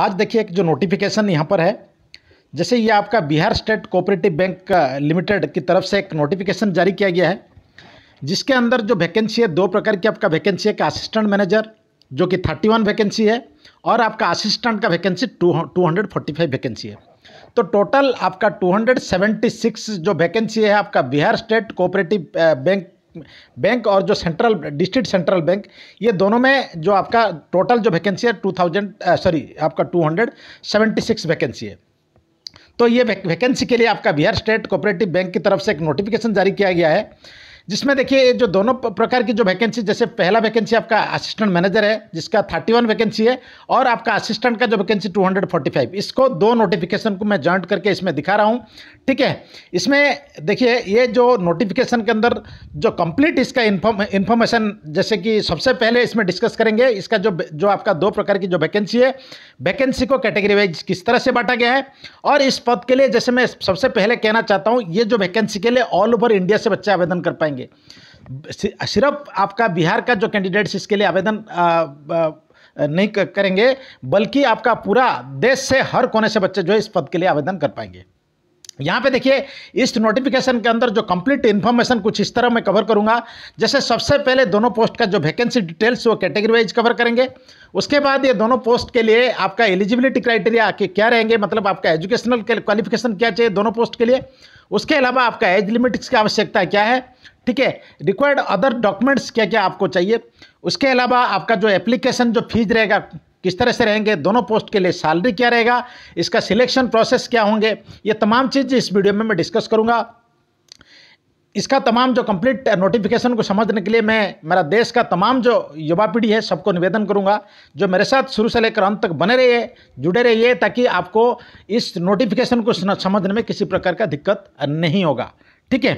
आज देखिए एक जो नोटिफिकेशन यहाँ पर है जैसे ये आपका Bihar state cooperative bank limited की तरफ से एक नोटिफिकेशन जारी किया गया है जिसके अंदर जो वैकेंसी है दो प्रकार की आपका वैकेंसी है एक असिस्टेंट मैनेजर जो कि थर्टी वन वैकेंसी है और आपका असिस्टेंट का vacancy two two hundred forty five vacancy है तो टोटल आपका टू हंड्रेड सेवेंटी सिक्स जो वैकेंसी है आपका Bihar state cooperative bank bank और जो सेंट्रल डिस्ट्रिक्ट सेंट्रल बैंक ये दोनों में जो आपका टोटल जो वैकेंसी है टू थाउजेंड सॉरी आपका two hundred seventy six vacancy है तो ये वैकेंसी के लिए आपका बिहार स्टेट कोऑपरेटिव बैंक की तरफ से एक नोटिफिकेशन जारी किया गया है जिसमें देखिए जो दोनों प्रकार की जो वैकेंसी जैसे पहला वैकेंसी आपका असिस्टेंट मैनेजर है जिसका थर्टी वन वैकेंसी है और आपका असिस्टेंट का जो vacancy two hundred forty five इसको दो नोटिफिकेशन को मैं जॉइंट करके इसमें दिखा रहा हूँ ठीक है इसमें देखिए ये जो नोटिफिकेशन के अंदर जो कंप्लीट इसका इन्फॉर्मेशन जैसे कि सबसे पहले इसमें डिस्कस करेंगे इसका जो जो आपका दो प्रकार की जो वैकेंसी है वैकेंसी को कैटेगरी वाइज किस तरह से बांटा गया है और इस पद के लिए जैसे मैं सबसे पहले कहना चाहता हूँ ये जो वैकेंसी के लिए ऑल ओवर इंडिया से बच्चे आवेदन कर पाएंगे करेंगे सिर्फ आपका बिहार का जो कैंडिडेट्स इसके लिए आवेदन नहीं करेंगे बल्कि आपका पूरा देश से हर कोने से बच्चे जो है इस पद के लिए आवेदन कर पाएंगे यहाँ पे देखिए इस नोटिफिकेशन के अंदर जो कंप्लीट इन्फॉर्मेशन कुछ इस तरह मैं कवर करूँगा जैसे सबसे पहले दोनों पोस्ट का जो वैकेंसी डिटेल्स वो कैटेगरी वाइज कवर करेंगे उसके बाद ये दोनों पोस्ट के लिए आपका एलिजिबिलिटी क्राइटेरिया के क्या रहेंगे मतलब आपका एजुकेशनल क्वालिफिकेशन क्या चाहिए दोनों पोस्ट के लिए उसके अलावा आपका एज लिमिट्स की आवश्यकता क्या है ठीक है रिक्वायर्ड अदर डॉक्यूमेंट्स क्या क्या आपको चाहिए उसके अलावा आपका जो एप्लीकेशन जो फीस रहेगा किस तरह से रहेंगे दोनों पोस्ट के लिए सैलरी क्या रहेगा इसका सिलेक्शन प्रोसेस क्या होंगे ये तमाम चीज़ इस वीडियो में मैं डिस्कस करूँगा इसका तमाम जो कंप्लीट नोटिफिकेशन uh, को समझने के लिए मैं मेरा देश का तमाम जो युवा पीढ़ी है सबको निवेदन करूंगा जो मेरे साथ शुरू से लेकर अंत तक बने रहिए जुड़े रहिए ताकि आपको इस नोटिफिकेशन को समझने में किसी प्रकार का दिक्कत नहीं होगा ठीक है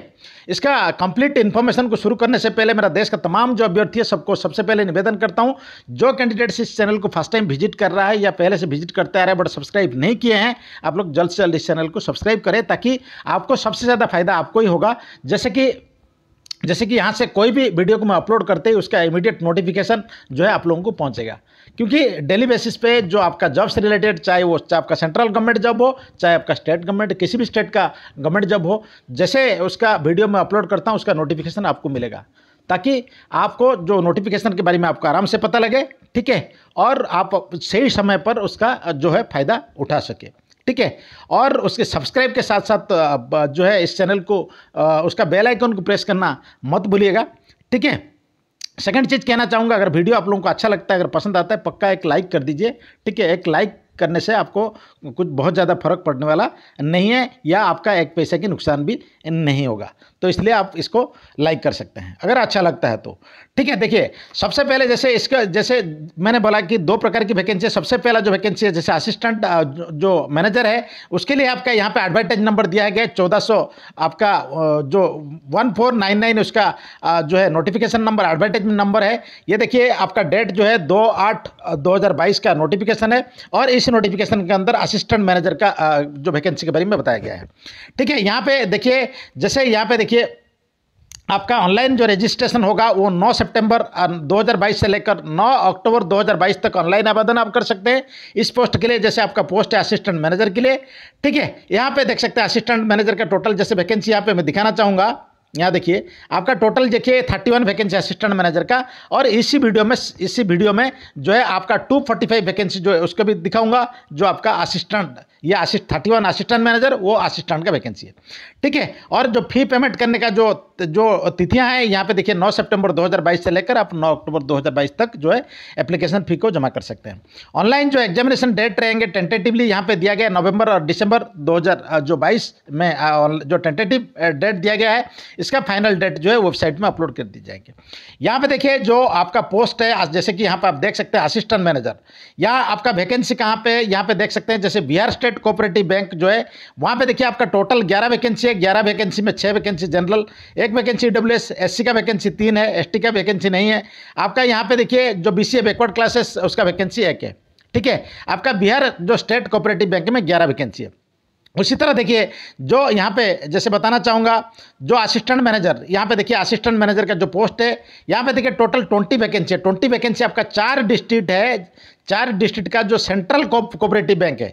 इसका कंप्लीट इन्फॉर्मेशन को शुरू करने से पहले मेरा देश का तमाम जो अभ्यर्थी है सबको सबसे पहले निवेदन करता हूं जो कैंडिडेट्स इस चैनल को फर्स्ट टाइम विजिट कर रहा है या पहले से विजिट करते आ रहे हैं बट सब्सक्राइब नहीं किए हैं आप लोग जल्द से जल्द इस चैनल को सब्सक्राइब करें ताकि आपको सबसे ज़्यादा फायदा आपको ही होगा जैसे कि जैसे कि यहाँ से कोई भी वीडियो को मैं अपलोड करते ही उसका इमीडिएट नोटिफिकेशन जो है आप लोगों को पहुँचेगा क्योंकि डेली बेसिस पे जो आपका जॉब से रिलेटेड चाहे वो चाहे आपका सेंट्रल गवर्नमेंट जॉब हो चाहे आपका स्टेट गवर्नमेंट किसी भी स्टेट का गवर्नमेंट जॉब हो जैसे उसका वीडियो मैं अपलोड करता हूँ उसका नोटिफिकेशन आपको मिलेगा ताकि आपको जो नोटिफिकेशन के बारे में आपको आराम से पता लगे ठीक है और आप सही समय पर उसका जो है फ़ायदा उठा सके ठीक है और उसके सब्सक्राइब के साथ साथ जो है इस चैनल को उसका बेल आइकन को प्रेस करना मत भूलिएगा ठीक है सेकंड चीज़ कहना चाहूँगा अगर वीडियो आप लोगों को अच्छा लगता है अगर पसंद आता है पक्का एक लाइक कर दीजिए ठीक है एक लाइक करने से आपको कुछ बहुत ज़्यादा फर्क पड़ने वाला नहीं है या आपका एक पैसे की नुकसान भी नहीं होगा तो इसलिए आप इसको लाइक कर सकते हैं अगर अच्छा लगता है तो ठीक है देखिए सबसे पहले जैसे इसका जैसे मैंने बोला कि दो प्रकार की वैकेंसी है सबसे पहला जो वैकेंसी है जैसे असिस्टेंट जो मैनेजर है उसके लिए आपका यहाँ पर एडवर्टाइज नंबर दिया गया चौदह आपका जो वन फोर नाइन नाइन उसका जो है नोटिफिकेशन नंबर एडवर्टाइजमेंट नंबर है ये देखिए आपका डेट जो है दो आठ दो का नोटिफिकेशन है और इस इसी नोटिफिकेशन के अंदर असिस्टेंट मैनेजर का जो वैकेंसी के बारे में बताया गया है ठीक है यहाँ पे देखिए जैसे यहाँ पे देखिए आपका ऑनलाइन जो रजिस्ट्रेशन होगा वो 9 सितंबर 2022 से लेकर 9 अक्टूबर 2022 तक ऑनलाइन आवेदन आप कर सकते हैं इस पोस्ट के लिए जैसे आपका पोस्ट है असिस्टेंट मैनेजर के लिए ठीक है यहाँ पे देख सकते हैं असिस्टेंट मैनेजर का टोटल जैसे वैकेंसी यहाँ पे मैं दिखाना चाहूँगा यहाँ देखिए आपका टोटल देखिए thirty one vacancy assistant manager का और इसी वीडियो में इसी वीडियो में जो है आपका टू फोर्टी फाइव वैकेंसी जो है उसको भी दिखाऊंगा जो आपका असिस्टेंट ये assist thirty one assistant manager वो असिस्टेंट का वैकेंसी है ठीक है और जो फी पेमेंट करने का जो जो तिथियां हैं यहाँ पे देखिए 9 सितंबर 2022 से लेकर आप 9 अक्टूबर 2022 तक जो है एप्लीकेशन फी को जमा कर सकते हैं ऑनलाइन जो एग्जामिनेशन डेट रहेंगे टेंटेटिवली यहाँ पे दिया गया नवंबर और दिसंबर दो जो बाईस में जो टेंटेटिव डेट दिया गया है इसका फाइनल डेट जो है वेबसाइट में अपलोड कर दी जाएगी यहाँ पर देखिए जो आपका पोस्ट है जैसे कि यहाँ पर आप देख सकते हैं असिस्टेंट मैनेजर यहाँ आपका वैकेंसी कहाँ पर यहाँ पर देख सकते हैं जैसे Bihar state state cooperative bank जो है वहाँ पे देखिए आपका टोटल 11 वैकेंसी है 11 वैकेंसी में 6 वैकेंसी जनरल एक वैकेंसी डब्ल्यू एस का वैकेंसी तीन है एस का वैकेंसी नहीं है आपका यहाँ पे देखिए जो बी बैकवर्ड क्लासेस उसका वैकेंसी एक है ठीक है आपका बिहार जो स्टेट कोऑपरेटिव बैंक में ग्यारह वैकेंसी है उसी तरह देखिए जो यहाँ पे जैसे बताना चाहूँगा जो असिस्टेंट मैनेजर यहाँ पे देखिए असिस्टेंट मैनेजर का जो पोस्ट है यहाँ पे देखिए टोटल ट्वेंटी वैकेंसी है ट्वेंटी वैकेंसी आपका चार डिस्ट्रिक्ट है चार डिस्ट्रिक्ट का जो सेंट्रल कोऑपरेटिव बैंक है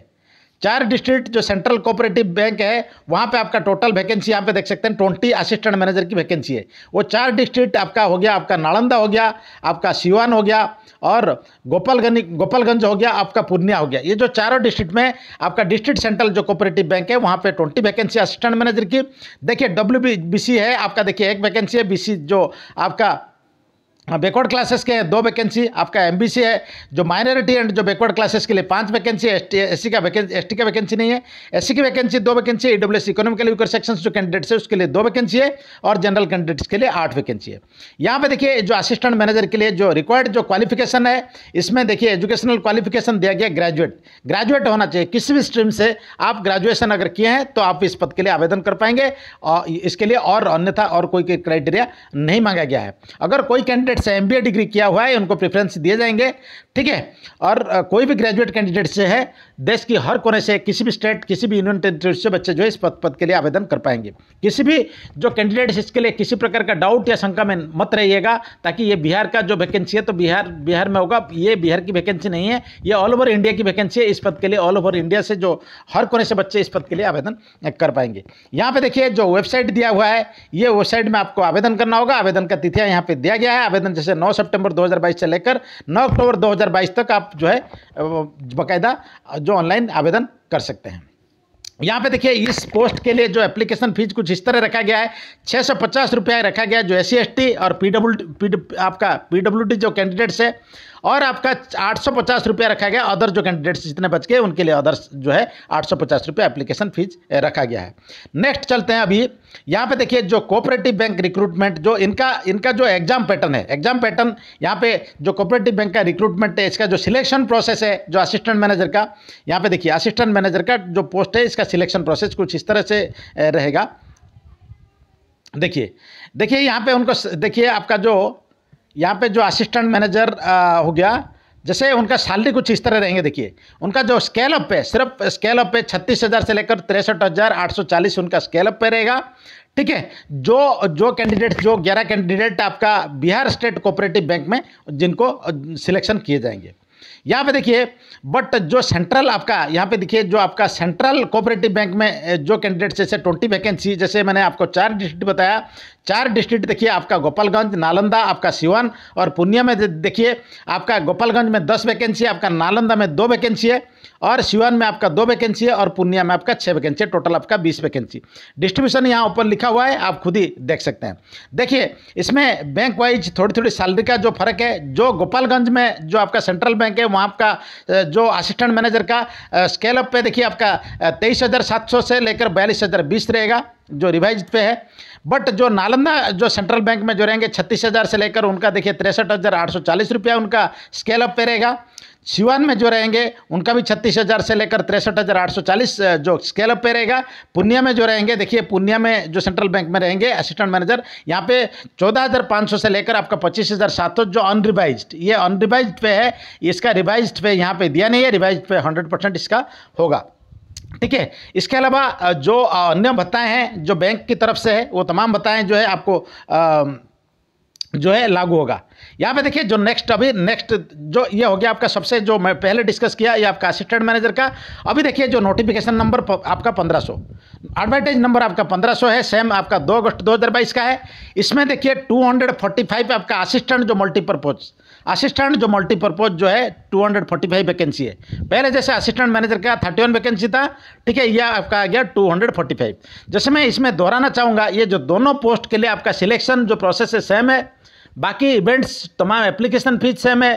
चार डिस्ट्रिक्ट जो सेंट्रल कोऑपरेटिव बैंक है वहाँ पे आपका टोटल वैकेंसी यहाँ पे देख सकते हैं ट्वेंटी असिस्टेंट मैनेजर की वैकेंसी है वो चार डिस्ट्रिक्ट आपका हो गया आपका नालंदा हो गया आपका सीवान हो गया और गोपालगंज गोपालगंज हो गया आपका पूर्णिया हो गया ये जो चारों डिस्ट्रिक्ट में आपका डिस्ट्रिक्ट सेंट्रल जो कोऑपरेटिव बैंक है वहाँ पर ट्वेंटी वैकेंसी असिस्टेंट मैनेजर की देखिए डब्ल्यू है आपका देखिए एक वैकेंसी है बी जो आपका बैकवर्ड हाँ, क्लासेस के दो वैकेंसी आपका एमबीसी है जो माइनॉरिटी एंड जो बैकवर्ड क्लासेस के लिए पांच वैकेंसी है एस टी का वैकेंसी एस का वैकेंसी नहीं है एस की वैकेंसी दो वैकेंसी है एस इकोनॉमिकल वीकर सेक्शन जो कैंडिडेट्स है उसके लिए दो वैकेंसी है और जनरल कैंडिडेट्स के लिए आठ वैकेंसी है यहाँ पर देखिए जो असिस्टेंट मैनेजर के लिए जो रिक्वायर्ड जो क्वालिफिकेशन है इसमें देखिए एजुकेशनल क्वालिफिकेशन दिया गया ग्रेजुएट ग्रेजुएट होना चाहिए किसी भी स्ट्रीम से आप ग्रेजुएशन अगर किए हैं तो आप इस पद के लिए आवेदन कर पाएंगे और इसके लिए और अन्यथा और कोई क्राइटेरिया नहीं मांगा गया है अगर कोई कैंडिडेट से एम डिग्री किया हुआ है उनको प्रेफरेंस दिए जाएंगे ठीक है और कोई भी ग्रेजुएट कैंडिडेट से है देश की हर कोने से किसी भी स्टेट किसी भी यूनियन टेरिटरी से बच्चे जो है इस पद पद के लिए आवेदन कर पाएंगे किसी भी जो कैंडिडेट इसके लिए किसी प्रकार का डाउट या शंका में मत रहिएगा ताकि ये बिहार का जो वैकेंसी है तो बिहार बिहार में होगा ये बिहार की वैकेंसी नहीं है ये ऑल ओवर इंडिया की वैकेंसी है इस पद के लिए ऑल ओवर इंडिया से जो हर कोने से बच्चे इस पद के लिए आवेदन कर पाएंगे यहाँ पर देखिए जो वेबसाइट दिया हुआ है ये वेबसाइट में आपको आवेदन करना होगा आवेदन का तिथियाँ यहाँ पे दिया गया है आवेदन जैसे नौ सेप्टेम्बर दो से लेकर नौ अक्टूबर दो 2022 तक आप जो है बाकायदा जो ऑनलाइन आवेदन कर सकते हैं यहाँ पे देखिए इस पोस्ट के लिए जो एप्लीकेशन फीस कुछ इस तरह रखा गया है छः सौ पचास रुपया रखा गया है जो एस सी और पी डब्ल्यू आपका पी टी जो कैंडिडेट्स है और आपका आठ सौ पचास रुपया रखा गया अदर जो कैंडिडेट्स जितने बच गए उनके लिए अदर्स जो है आठ सौ पचास रुपया एप्लीकेशन फीस रखा गया है नेक्स्ट चलते हैं अभी यहाँ पे देखिए जो कोऑपरेटिव बैंक रिक्रूटमेंट जो इनका इनका जो एग्जाम पैटर्न है एग्जाम पैटर्न यहाँ पे जो कोऑपरेटिव बैंक का रिक्रूटमेंट है इसका जो सिलेक्शन प्रोसेस है जो असिस्टेंट मैनेजर का यहाँ पे देखिए असिस्टेंट मैनेजर का जो पोस्ट है इसका सिलेक्शन प्रोसेस कुछ इस तरह से रहेगा देखिए देखिए यहाँ पे उनको देखिए आपका जो यहाँ पे जो असिस्टेंट मैनेजर हो गया जैसे उनका सैलरी कुछ इस तरह रहेंगे देखिए उनका जो स्केल अप है सिर्फ स्केल अप है छत्तीस हज़ार से लेकर तिरसठ हज़ार आठ सौ चालीस उनका स्केल अप पे रहेगा ठीक है जो जो कैंडिडेट जो ग्यारह कैंडिडेट आपका बिहार स्टेट कोऑपरेटिव बैंक में जिनको सिलेक्शन किए जाएंगे यहाँ पे देखिए बट जो सेंट्रल आपका यहाँ पे देखिए जो आपका सेंट्रल कोऑपरेटिव बैंक में जो कैंडिडेट जैसे ट्वेंटी वैकेंसी जैसे मैंने आपको चार डिस्ट्रिक्ट बताया चार डिस्ट्रिक्ट देखिए आपका गोपालगंज नालंदा आपका सिवान और पूर्णिया में देखिए आपका गोपालगंज में दस वैकेंसी आपका नालंदा में दो वैकेंसी है और सिवान में आपका दो वैकेंसी है और पूर्णिया में आपका छः वैकेंसी है टोटल आपका बीस वैकेंसी डिस्ट्रीब्यूशन यहाँ ऊपर लिखा हुआ है आप खुद ही देख सकते हैं देखिए इसमें बैंक वाइज थोड़ी थोड़ी सैलरी का जो फर्क है जो गोपालगंज में जो आपका सेंट्रल बैंक है वहाँ आपका जो असिस्टेंट मैनेजर का स्केल अप पे देखिए आपका तेईस हज़ार सात सौ से लेकर बयालीस हज़ार बीस रहेगा जो रिवाइज पे है बट जो नालंदा जो सेंट्रल बैंक में जो रहेंगे छत्तीस हज़ार से लेकर उनका देखिए तिरसठ हज़ार आठ सौ चालीस रुपया उनका स्केल अप पे रहेगा सिवान में जो रहेंगे उनका भी छत्तीस हज़ार से लेकर तिरसठ हज़ार आठ सौ चालीस जो स्केल अप पे रहेगा पुनिया में जो रहेंगे देखिए पुनिया में जो सेंट्रल बैंक में रहेंगे असिस्टेंट मैनेजर यहाँ पे चौदह हज़ार पाँच सौ से लेकर आपका पच्चीस हज़ार सात सौ जो अनरिवाइज ये अनरिवाइज पे है इसका रिवाइज पे यहाँ पे दिया नहीं है रिवाइज पे हंड्रेड परसेंट इसका होगा ठीक है इसके अलावा जो अन्य भत्ताएँ हैं जो बैंक की तरफ से है वो तमाम भत्ताएँ जो है आपको जो है लागू होगा यहाँ पे देखिए जो नेक्स्ट अभी नेक्स्ट जो ये हो गया आपका सबसे जो मैं पहले डिस्कस किया ये आपका असिस्टेंट मैनेजर का अभी देखिए जो नोटिफिकेशन नंबर आपका पंद्रह सौ एडवर्टाइज नंबर आपका पंद्रह है सेम आपका दो अगस्त दो हज़ार बाईस का है इसमें देखिए टू हंड्रेड फोर्टी फाइव आपका असिस्टेंट जो मल्टीपर्पज असिस्टेंट जो मल्टीपर्पज़ जो है two hundred forty five vacancy है पहले जैसे असिस्टेंट मैनेजर का थर्टी वन वैकेंसी था ठीक है यह आपका आ गया टू हंड्रेड फोर्टी फाइव जैसे मैं इसमें दोहराना चाहूँगा ये जो दोनों पोस्ट के लिए आपका सिलेक्शन जो प्रोसेस है सेम है बाकी इवेंट्स तमाम एप्लीकेशन फीस सेम है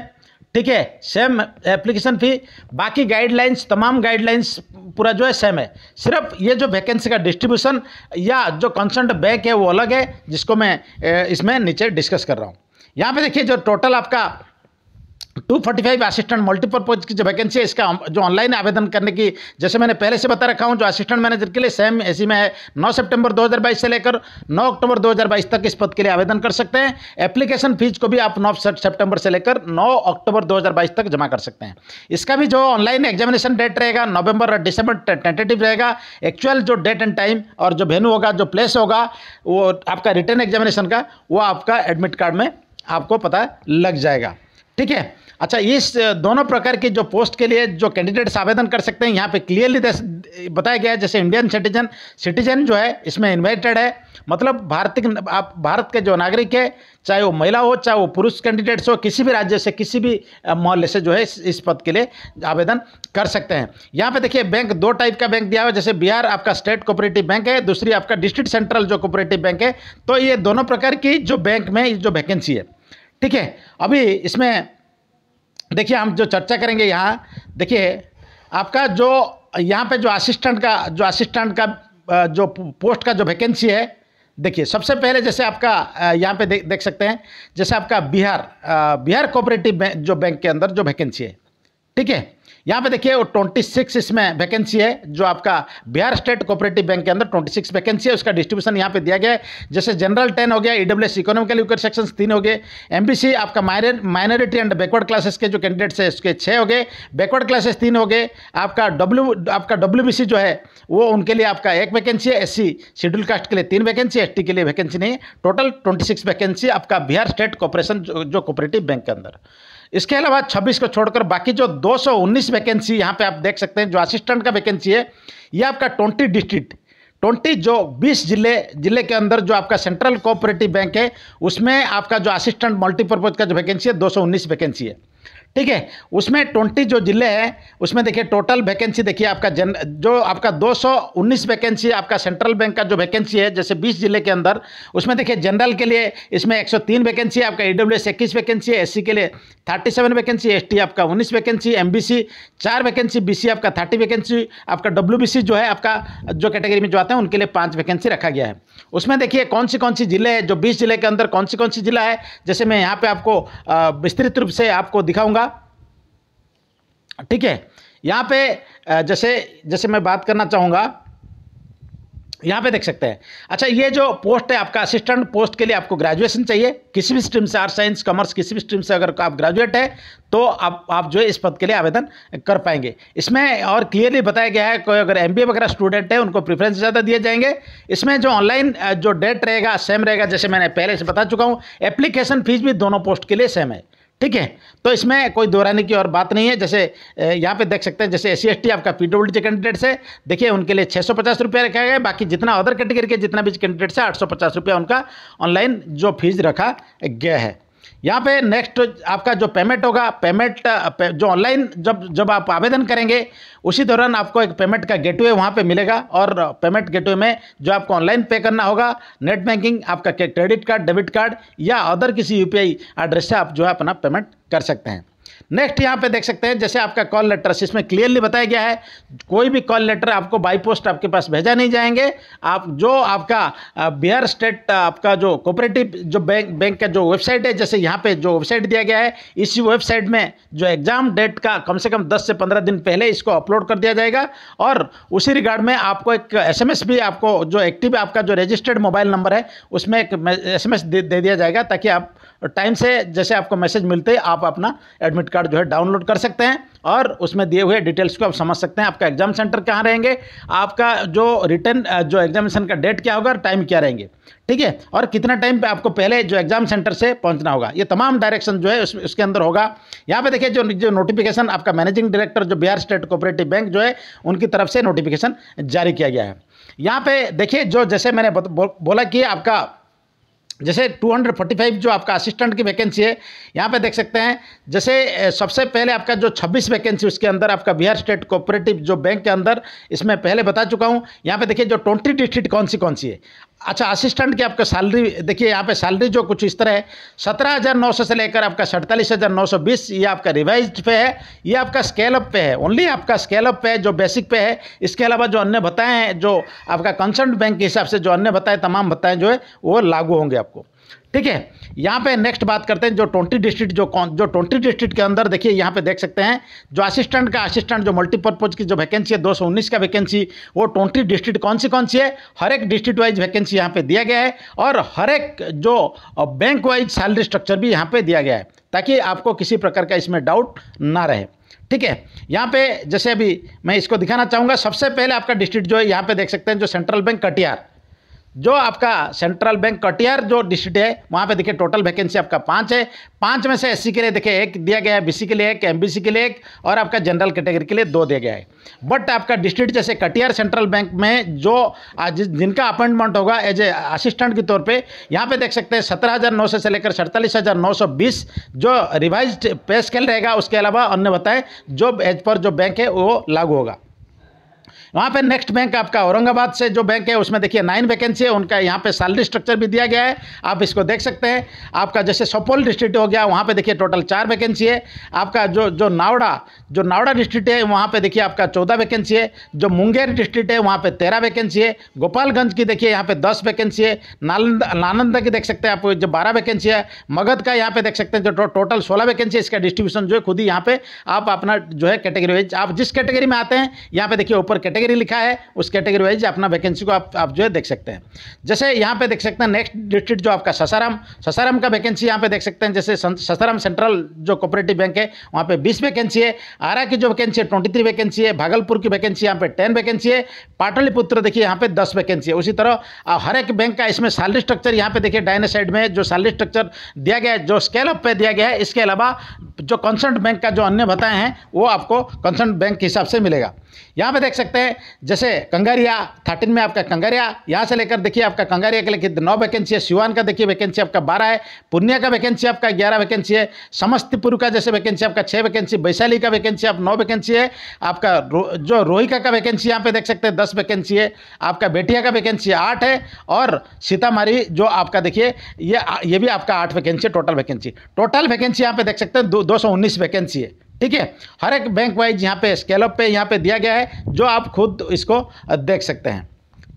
ठीक है सेम एप्लीकेशन फी बाकी गाइडलाइंस तमाम गाइडलाइंस पूरा जो है सेम है सिर्फ ये जो वैकेंसी का डिस्ट्रीब्यूशन या जो कंसर्ट बैक है वो अलग है जिसको मैं इसमें नीचे डिस्कस कर रहा हूँ यहाँ पे देखिए जो टोटल आपका two forty five assistant multipurpose की जो वैकेंसी है इसका जो ऑनलाइन आवेदन करने की जैसे मैंने पहले से बता रखा हूँ जो असिस्टेंट मैनेजर के लिए सेम ऐसी में है 9 सितंबर 2022 से लेकर 9 अक्टूबर 2022 तक इस पद के लिए आवेदन कर सकते हैं एप्लीकेशन फीस को भी आप 9 सितंबर से लेकर 9 अक्टूबर 2022 तक जमा कर सकते हैं इसका भी जो ऑनलाइन एग्जामिनेशन डेट रहेगा नवंबर और डिसंबर टेंटेटिव रहेगा एक्चुअल जो डेट एंड टाइम और जो वेन्यू होगा जो प्लेस होगा वो आपका रिटर्न एग्जामिनेशन का वो आपका एडमिट कार्ड में आपको पता लग जाएगा ठीक है अच्छा इस दोनों प्रकार के जो पोस्ट के लिए जो कैंडिडेट्स आवेदन कर सकते हैं यहाँ पे क्लियरली बताया गया है जैसे इंडियन सिटीजन सिटीजन जो है इसमें इन्वाइटेड है मतलब भारतीय आप भारत के जो नागरिक है चाहे वो महिला हो चाहे वो पुरुष कैंडिडेट्स हो किसी भी राज्य से किसी भी मोहल्ले से जो है इस पद के लिए आवेदन कर सकते हैं यहाँ पे देखिए बैंक दो टाइप का बैंक दिया हुआ जैसे बिहार आपका स्टेट कोऑपरेटिव बैंक है दूसरी आपका डिस्ट्रिक्ट सेंट्रल जो कोऑपरेटिव बैंक है तो ये दोनों प्रकार की जो बैंक में जो वैकेंसी है ठीक है अभी इसमें देखिए हम जो चर्चा करेंगे यहाँ देखिए आपका जो यहाँ पे जो असिस्टेंट का जो असिस्टेंट का जो पोस्ट का जो वैकेंसी है देखिए सबसे पहले जैसे आपका यहाँ पे देख सकते हैं जैसे आपका बिहार बिहार कोऑपरेटिव जो बैंक के अंदर जो वैकेंसी है ठीक है यहाँ पे देखिए वो 26 इसमें वैकेंसी है जो आपका बिहार स्टेट कोऑपरेटिव बैंक के अंदर 26 वैकेंसी है उसका डिस्ट्रीब्यूशन यहाँ पे दिया गया है जैसे जनरल 10 हो गया ईडब्ल्यूएस इकोनॉमिकल यूकर सेक्शन तीन हो गए एमबीसी आपका माइनॉरिटी एंड बैकवर्ड क्लासेस के जो कैंडिडेट्स है उसके छः हो गए बैकवर्ड क्लासेस तीन हो गए आपका डब्ल्यू आपका डब्ल्यू जो है वो उनके लिए आपका एक वैकेंसी है एस शेड्यूल कास्ट के लिए तीन वैकेंसी एस के लिए वैकेंसी नहीं टोटल ट्वेंटी वैकेंसी आपका बिहार स्टेट कॉपरेशन जो कॉपरेटिव बैंक के अंदर इसके अलावा 26 को छोड़कर बाकी जो 219 वैकेंसी यहाँ पे आप देख सकते हैं जो असिस्टेंट का वैकेंसी है ये आपका 20 डिस्ट्रिक्ट 20 जो 20 जिले जिले के अंदर जो आपका सेंट्रल कोऑपरेटिव बैंक है उसमें आपका जो असिस्टेंट मल्टीपर्पज़ का जो वैकेंसी है दो वैकेंसी है ठीक है उसमें ट्वेंटी जो जिले हैं उसमें देखिए टोटल वैकेंसी देखिए आपका जन जो आपका 219 वैकेंसी आपका सेंट्रल बैंक का जो वैकेंसी है जैसे 20 जिले के अंदर उसमें देखिए जनरल के लिए इसमें 103 वैकेंसी आपका ई डब्ल्यू एस वैकेंसी है एससी के लिए थर्टी सेवन वैकेंसी एस आपका उन्नीस वैकेंसी एम चार वैकेंसी बी आपका थर्टी वैकेंसी आपका डब्ल्यू जो है आपका जो कैटेगरी में जो आते हैं उनके लिए पाँच वैकेंसी रखा गया है उसमें देखिए कौन सी कौन सी जिले हैं जो बीस जिले के अंदर कौन सी कौन सी जिला है जैसे मैं यहाँ पर आपको विस्तृत रूप से आपको दिखाऊँगा ठीक है यहाँ पे जैसे जैसे मैं बात करना चाहूँगा यहाँ पे देख सकते हैं अच्छा ये जो पोस्ट है आपका असिस्टेंट पोस्ट के लिए आपको ग्रेजुएशन चाहिए किसी भी स्ट्रीम से आर्ट साइंस कॉमर्स किसी भी स्ट्रीम से अगर आप ग्रेजुएट है तो आप आप जो है इस पद के लिए आवेदन कर पाएंगे इसमें और क्लियरली बताया गया है कोई अगर एम वगैरह स्टूडेंट है उनको प्रेफरेंस ज़्यादा दिए जाएंगे इसमें जो ऑनलाइन जो डेट रहेगा सेम रहेगा जैसे मैंने पहले से बता चुका हूँ एप्लीकेशन फीस भी दोनों पोस्ट के लिए सेम है ठीक है तो इसमें कोई दोहराने की और बात नहीं है जैसे यहाँ पे देख सकते हैं जैसे एस सी आपका पी डब्ल्यू कैंडिडेट कैंडिडेट्स है देखिए उनके लिए छः सौ पचास रुपया रखा गया बाकी जितना अदर कैटेगरी के जितना भी कैंडिडेट्स है आठ सौ पचास रुपया उनका ऑनलाइन जो फीस रखा गया है यहाँ पे नेक्स्ट आपका जो पेमेंट होगा पेमेंट पे, जो ऑनलाइन जब जब आप आवेदन करेंगे उसी दौरान आपको एक पेमेंट का गेटवे वहाँ पे मिलेगा और पेमेंट गेटवे में जो आपको ऑनलाइन पे करना होगा नेट बैंकिंग आपका क्रेडिट कार्ड डेबिट कार्ड या अदर किसी यूपीआई एड्रेस से आप जो है अपना पेमेंट कर सकते हैं नेक्स्ट यहाँ पे देख सकते हैं जैसे आपका कॉल लेटर इसमें क्लियरली बताया गया है कोई भी कॉल लेटर आपको बाई पोस्ट आपके पास भेजा नहीं जाएंगे आप जो आपका बिहार स्टेट आपका जो कोऑपरेटिव जो बैंक बैंक का जो वेबसाइट है जैसे यहाँ पे जो वेबसाइट दिया गया है इसी वेबसाइट में जो एग्ज़ाम डेट का कम से कम दस से पंद्रह दिन पहले इसको अपलोड कर दिया जाएगा और उसी रिगार्ड में आपको एक एस भी आपको जो एक्टिव आपका जो रजिस्टर्ड मोबाइल नंबर है उसमें एक एस दे दिया जाएगा ताकि आप और टाइम से जैसे आपको मैसेज मिलते हैं आप अपना एडमिट कार्ड जो है डाउनलोड कर सकते हैं और उसमें दिए हुए डिटेल्स को आप समझ सकते हैं आपका एग्जाम सेंटर कहाँ रहेंगे आपका जो रिटर्न जो एग्जामिनेशन का डेट क्या होगा और टाइम क्या रहेंगे ठीक है और कितना टाइम पे आपको पहले जो एग्जाम सेंटर से पहुंचना होगा ये तमाम डायरेक्शन जो है उस, उसके अंदर होगा यहाँ पे देखिए जो जो नोटिफिकेशन आपका मैनेजिंग डायरेक्टर जो बिहार स्टेट कोऑपरेटिव बैंक जो है उनकी तरफ से नोटिफिकेशन जारी किया गया है यहाँ पे देखिए जो जैसे मैंने बोला कि आपका जैसे 245 जो आपका असिस्टेंट की वैकेंसी है यहाँ पे देख सकते हैं जैसे सबसे पहले आपका जो 26 वैकेंसी उसके अंदर आपका बिहार स्टेट कोऑपरेटिव जो बैंक के अंदर इसमें पहले बता चुका हूँ यहाँ पे देखिए जो 20 डिस्ट्रिक्ट कौन सी कौन सी है अच्छा असिस्टेंट की आपका सैलरी देखिए यहाँ पे सैलरी जो कुछ इस तरह है सत्रह हज़ार नौ सौ से लेकर आपका सड़तालीस हज़ार नौ सौ बीस ये आपका रिवाइज पे है ये आपका स्केल अप पे है ओनली आपका स्केल अप पे है जो बेसिक पे है इसके अलावा जो अन्य बताएँ जो आपका कंसर्न बैंक के हिसाब से जो अन्य बताएं तमाम बताएँ जो है वो लागू होंगे आपको ठीक है यहाँ पे नेक्स्ट बात करते हैं जो ट्वेंटी डिस्ट्रिक्ट जो कौन जो ट्वेंटी डिस्ट्रिक्ट के अंदर देखिए यहाँ पे देख सकते हैं जो असिस्टेंट का असिस्टेंट जो मल्टीपर्पज की जो वैकेंसी है 219 का वैकेंसी वो ट्वेंटी डिस्ट्रिक्ट कौन सी कौन सी है हर एक डिस्ट्रिक्ट वाइज वैकेंसी यहाँ पे दिया गया है और हर एक जो बैंक वाइज सैलरी स्ट्रक्चर भी यहाँ पर दिया गया है ताकि आपको किसी प्रकार का इसमें डाउट ना रहे ठीक है यहाँ पे जैसे अभी मैं इसको दिखाना चाहूँगा सबसे पहले आपका डिस्ट्रिक्ट जो है यहाँ पे देख सकते हैं जो सेंट्रल बैंक कटिहार जो आपका सेंट्रल बैंक कटियार जो डिस्ट्रिक्ट है वहाँ पे देखिए टोटल वैकेंसी आपका पाँच है पाँच में से एससी के लिए देखिए एक दिया गया है बीसी के लिए एक एमबीसी के लिए एक और आपका जनरल कैटेगरी के लिए दो दिया गया है बट आपका डिस्ट्रिक्ट जैसे कटियार सेंट्रल बैंक में जो जिनका अपॉइंटमेंट होगा एज ए असिस्टेंट के तौर पर यहाँ पर देख सकते हैं सत्रह से लेकर सड़तालीस जो रिवाइज पे स्केल रहेगा उसके अलावा अन्य बताएं जो एज पर जो बैंक है वो लागू होगा वहाँ पे नेक्स्ट बैंक आपका औरंगाबाद से जो बैंक है उसमें देखिए नाइन वैकेंसी है उनका यहाँ पे सैलरी स्ट्रक्चर भी दिया गया है आप इसको देख सकते हैं आपका जैसे सुपौल डिस्ट्रिक्ट हो गया वहाँ पे देखिए टोटल चार वैकेंसी है आपका जो जो नावड़ा जो नावड़ा डिस्ट्रिक्ट है वहाँ पे देखिए आपका चौदह वैकेंसी है जो मुंगेर डिस्ट्रिक्ट है वहाँ पर तेरह वैकेंसी है गोपालगंज की देखिए यहाँ पे दस वैकेंसी है नालंदा की देख सकते हैं आप जो बारह वैकेंसी है मगध का यहाँ पे देख सकते हैं जो टोटल सोलह वैकेंसी है इसका डिस्ट्रीब्यूशन जो है खुद ही यहाँ पे आप अपना जो है कैटेगरी वाइज आप जिस कैटेगरी में आते हैं यहाँ पे देखिए ऊपर कैटेगरी कैटेगरी लिखा है उस कैटेगरी वाइज अपना वैकेंसी को आप आप जो है देख सकते हैं जैसे यहाँ पे देख सकते हैं नेक्स्ट डिस्ट्रिक्ट जो आपका ससाराम ससाराम का वैकेंसी यहाँ पे देख सकते हैं जैसे ससाराम सेंट्रल जो कोऑपरेटिव बैंक है वहाँ पे बीस वैकेंसी है आरा की जो वैकेंसी है ट्वेंटी वैकेंसी है भागलपुर की वैकेंसी यहाँ पे टेन वैकेंसी है पाटलिपुत्र देखिए यहाँ पे दस वैकेंसी है उसी तरह हर एक बैंक का इसमें सैलरी स्ट्रक्चर यहाँ पे देखिए डायने साइड में जो सैलरी स्ट्रक्चर दिया गया है जो स्केल अप पे दिया गया है इसके अलावा जो कंसर्न बैंक का जो अन्य भत्ताएं हैं वो आपको कंसर्न बैंक के हिसाब से मिलेगा यहाँ पे देख सकते हैं जैसे कंगारिया थर्टीन में आपका कंगारिया यहाँ से लेकर देखिए आपका कंगारिया के लेकर नौ वैकेंसी है सिवान का देखिए वैकेंसी आपका बारह है पूर्णिया का वैकेंसी आपका ग्यारह वैकेंसी है समस्तीपुर का जैसे वैकेंसी आपका छः वैकेंसी वैशाली का वैकेंसी आप नौ वैकेंसी है आपका जो रोहिका का वैकेंसी यहाँ पे देख सकते हैं दस वैकेंसी है आपका बेटिया का वैकेंसी आठ है और सीतामारी जो आपका देखिए ये ये भी आपका आठ vacancy total vacancy total vacancy यहाँ पे देख सकते हैं दो सौ उन्नीस वैकेंसी है ठीक है हर एक बैंक वाइज यहाँ पे स्केलअप पे यहाँ पे दिया गया है जो आप खुद इसको देख सकते हैं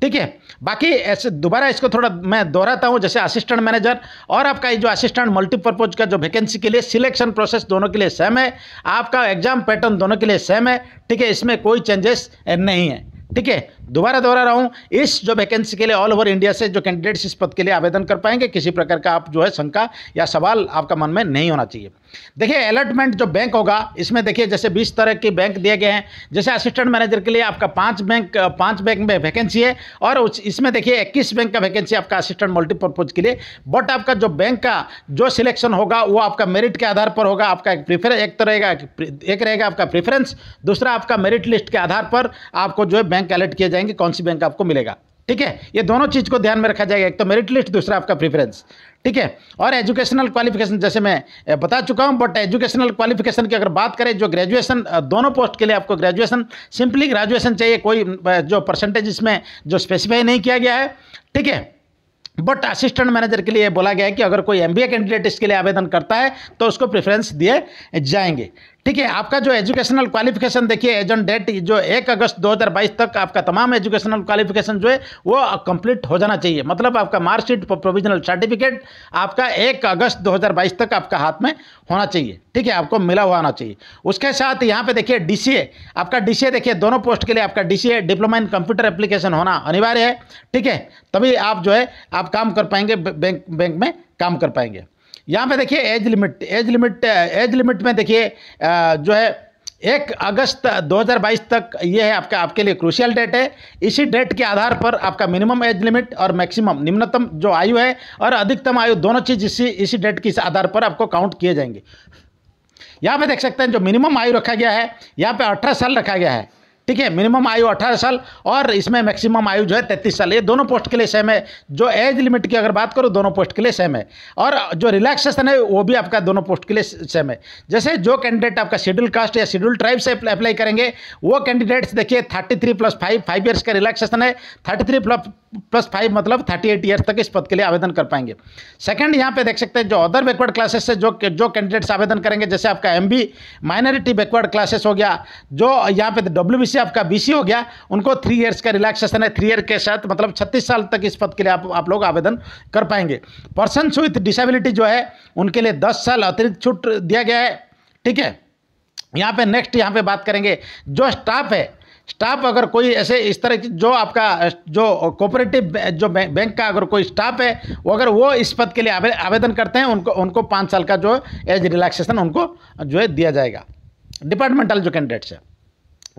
ठीक है बाकी ऐसे दोबारा इसको थोड़ा मैं दोहराता हूँ जैसे असिस्टेंट मैनेजर और आपका ये जो असिस्टेंट मल्टीपर्पज का जो वैकेंसी के लिए सिलेक्शन प्रोसेस दोनों के लिए सेम है आपका एग्जाम पैटर्न दोनों के लिए सेम है ठीक है इसमें कोई चेंजेस नहीं है ठीक है दोबारा दोहरा रहा हूँ इस जो वैकेंसी के लिए ऑल ओवर इंडिया से जो कैंडिडेट्स इस पद के लिए आवेदन कर पाएंगे किसी प्रकार का आप जो है शंका या सवाल आपका मन में नहीं होना चाहिए देखिए अलॉटमेंट जो बैंक होगा इसमें देखिए जैसे बीस तरह के बैंक दिए गए हैं जैसे असिस्टेंट मैनेजर के लिए आपका पांच बैंक पांच बैंक में वैकेंसी है और इसमें देखिए इक्कीस बैंक का वैकेंसी आपका असिस्टेंट मल्टीपर्पज़ के लिए बट आपका जो बैंक का जो सिलेक्शन होगा वो आपका मेरिट के आधार पर होगा आपका एक प्रीफर एक तो रहेगा एक रहेगा आपका प्रीफरेंस दूसरा आपका मेरिट लिस्ट के आधार पर आपको जो है बैंक अलर्ट किए जाएंगे कौन सी बैंक आपको मिलेगा ठीक है ये दोनों चीज़ को ध्यान में रखा जाएगा एक तो मेरिट लिस्ट दूसरा आपका प्रीफरेंस ठीक है और एजुकेशनल क्वालिफिकेशन जैसे मैं बता चुका हूँ बट एजुकेशनल क्वालिफिकेशन की अगर बात करें जो ग्रेजुएशन दोनों पोस्ट के लिए आपको ग्रेजुएशन सिंपली ग्रेजुएशन चाहिए कोई जो परसेंटेज इसमें जो स्पेसिफाई नहीं किया गया है ठीक है बट असिस्टेंट मैनेजर के लिए बोला गया है कि अगर कोई एमबीए कैंडिडेट इसके लिए आवेदन करता है तो उसको प्रेफरेंस दिए जाएंगे ठीक है आपका जो एजुकेशनल क्वालिफिकेशन देखिए एजेंट डेट जो एक अगस्त 2022 तक आपका तमाम एजुकेशनल क्वालिफिकेशन जो है वो कंप्लीट हो जाना चाहिए मतलब आपका मार्कशीट प्रोविजनल सर्टिफिकेट आपका एक अगस्त 2022 तक आपका हाथ में होना चाहिए ठीक है आपको मिला हुआ होना चाहिए उसके साथ यहाँ पे देखिए डी आपका डी देखिए दोनों पोस्ट के लिए आपका D diploma in computer application होना अनिवार्य है ठीक है तभी आप जो है आप काम कर पाएंगे बैंक बैंक में काम कर पाएंगे यहाँ पे देखिए age limit age limit age limit में देखिए जो है एक अगस्त 2022 तक ये है आपका आपके लिए क्रूशियल डेट है इसी डेट के आधार पर आपका मिनिमम एज लिमिट और मैक्सिमम निम्नतम जो आयु है और अधिकतम आयु दोनों चीज़ इसी इसी डेट के आधार पर आपको काउंट किए जाएंगे यहाँ पे देख सकते हैं जो मिनिमम आयु रखा गया है यहाँ पे अठारह साल रखा गया है ठीक है मिनिमम आयु अठारह साल और इसमें मैक्सिमम आयु जो है तैतीस साल ये दोनों पोस्ट के लिए सेम है जो एज लिमिट की अगर बात करो दोनों पोस्ट के लिए सेम है और जो रिलैक्सेशन है वो भी आपका दोनों पोस्ट के लिए सेम है जैसे जो कैंडिडेट आपका शेड्यूल कास्ट या शेड्यूल ट्राइब से अप्लाई करेंगे वो कैंडिडेट्स देखिए thirty three plus five five years का रिलैक्सेशन है thirty three plus plus five मतलब थर्टी एट ईयर्स तक इस पद के लिए आवेदन कर पाएंगे सेकंड यहाँ पे देख सकते हैं जो अदर बैकवर्ड क्लासेस से जो जो कैंडिडेट्स आवेदन करेंगे जैसे आपका M B minority backward classes हो गया जो यहाँ पे डब्ल्यू बी से आपका बीसी हो गया उनको थ्री इयर्स का रिलैक्सेशन है थ्री ईयर के साथ मतलब छत्तीस साल तक इस पद के लिए आप आप लोग आवेदन कर पाएंगे पर्सनस विथ डिसेबिलिटी जो है उनके लिए दस साल अतिरिक्त छूट दिया गया है ठीक है यहाँ पे नेक्स्ट यहाँ पे बात करेंगे जो स्टाफ है स्टाफ अगर कोई ऐसे इस तरह की जो आपका जो कोऑपरेटिव जो बैंक का अगर कोई स्टाफ है वो अगर वो इस पद के लिए आवेदन करते हैं उनको उनको पाँच साल का जो एज रिलैक्सेशन उनको जो है दिया जाएगा डिपार्टमेंटल जो कैंडिडेट्स है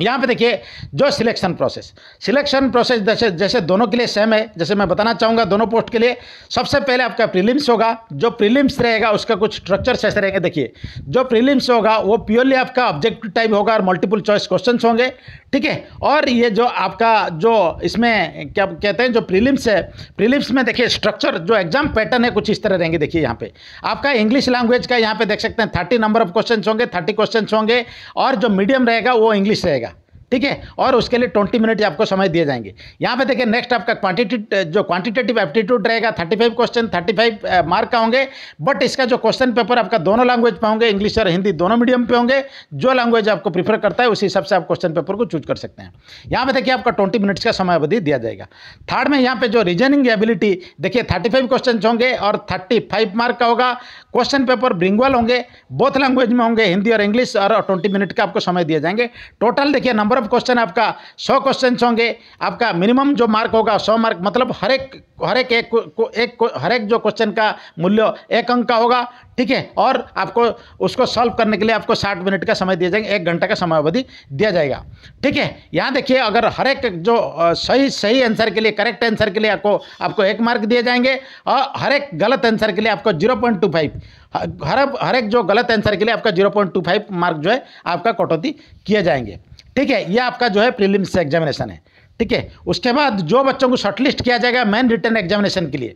यहाँ पे देखिए जो सिलेक्शन प्रोसेस सिलेक्शन प्रोसेस जैसे जैसे दोनों के लिए सेम है जैसे मैं बताना चाहूँगा दोनों पोस्ट के लिए सबसे पहले आपका प्रीलिम्स होगा जो प्रीलिम्स रहेगा उसका कुछ स्ट्रक्चर ऐसे रहेंगे देखिए जो प्रीलिम्स होगा वो प्योरली आपका ऑब्जेक्टिव टाइप होगा और मल्टीपल चॉइस क्वेश्चन होंगे ठीक है और ये जो आपका जो इसमें क्या कहते हैं जो प्रीलिम्स है प्रीलिम्स में देखिए स्ट्रक्चर जो एग्जाम पैटर्न है कुछ इस तरह रहेंगे देखिए यहाँ पे आपका इंग्लिश लैंग्वेज का यहाँ पे देख सकते हैं थर्टी नंबर ऑफ क्वेश्चन होंगे थर्टी क्वेश्चन होंगे और जो मीडियम रहेगा वो इंग्लिश रहेगा ठीक है और उसके लिए ट्वेंटी मिनट आपको समय दिए जाएंगे यहाँ पे देखिए नेक्स्ट आपका क्वांटिटी जो क्वांटिटेटिव एप्टीट्यूड रहेगा thirty five question thirty five mark का होंगे बट इसका जो क्वेश्चन पेपर आपका दोनों लैंग्वेज पे होंगे इंग्लिश और हिंदी दोनों मीडियम पे होंगे जो लैंग्वेज आपको प्रीफर करता है उसी हिसाब से आप क्वेश्चन पेपर को चूज कर सकते हैं यहाँ पे देखिए आपका ट्वेंटी मिनट्स का समय अवधि दिया जाएगा थर्ड में यहाँ पे जो रीजनिंग एबिलिटी देखिए थर्टी फाइव क्वेश्चन होंगे और थर्टी फाइव मार्क का होगा क्वेश्चन पेपर ब्रिंगवल होंगे बोथ लैंग्वेज में होंगे हिंदी और इंग्लिश और ट्वेंटी मिनट का आपको समय दिए जाएंगे टोटल देखिए नंबर ऑफ क्वेश्चन आपका सौ क्वेश्चन होंगे आपका मिनिमम जो मार्क होगा सौ मार्क मतलब हर एक हर एक एक, को, एक को, हर एक जो क्वेश्चन का मूल्य एक अंक का होगा ठीक है और आपको उसको सॉल्व करने के लिए आपको साठ मिनट का समय दिया जाएगा एक घंटा का समय अवधि दिया जाएगा ठीक है यहाँ देखिए अगर हर एक जो सही सही आंसर के लिए करेक्ट आंसर के लिए आपको आपको एक मार्क दिए जाएंगे और हर एक गलत आंसर के लिए आपको जीरो पॉइंट टू फाइव हर हर एक जो गलत आंसर के लिए आपका zero point two five mark जो है आपका कटौती किए जाएंगे ठीक है यह आपका जो है प्रीलिम्स एग्जामिनेशन है ठीक है उसके बाद जो बच्चों को शॉर्टलिस्ट किया जाएगा मेन रिटर्न एग्जामिनेशन के लिए